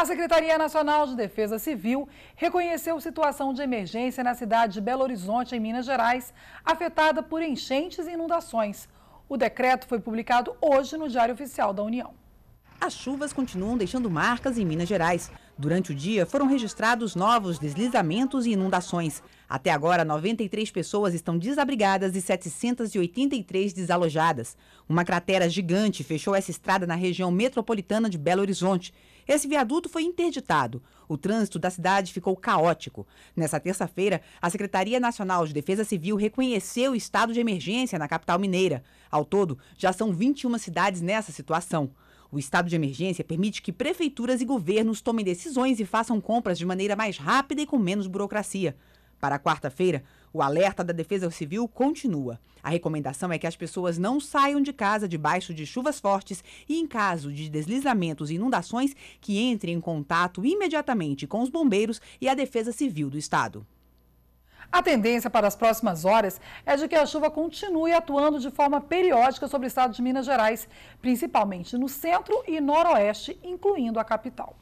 A Secretaria Nacional de Defesa Civil reconheceu situação de emergência na cidade de Belo Horizonte, em Minas Gerais, afetada por enchentes e inundações. O decreto foi publicado hoje no Diário Oficial da União. As chuvas continuam deixando marcas em Minas Gerais. Durante o dia, foram registrados novos deslizamentos e inundações. Até agora, 93 pessoas estão desabrigadas e 783 desalojadas. Uma cratera gigante fechou essa estrada na região metropolitana de Belo Horizonte. Esse viaduto foi interditado. O trânsito da cidade ficou caótico. Nessa terça-feira, a Secretaria Nacional de Defesa Civil reconheceu o estado de emergência na capital mineira. Ao todo, já são 21 cidades nessa situação. O estado de emergência permite que prefeituras e governos tomem decisões decisões e façam compras de maneira mais rápida e com menos burocracia. Para quarta-feira, o alerta da Defesa Civil continua. A recomendação é que as pessoas não saiam de casa debaixo de chuvas fortes e, em caso de deslizamentos e inundações, que entrem em contato imediatamente com os bombeiros e a Defesa Civil do Estado. A tendência para as próximas horas é de que a chuva continue atuando de forma periódica sobre o estado de Minas Gerais, principalmente no centro e noroeste, incluindo a capital.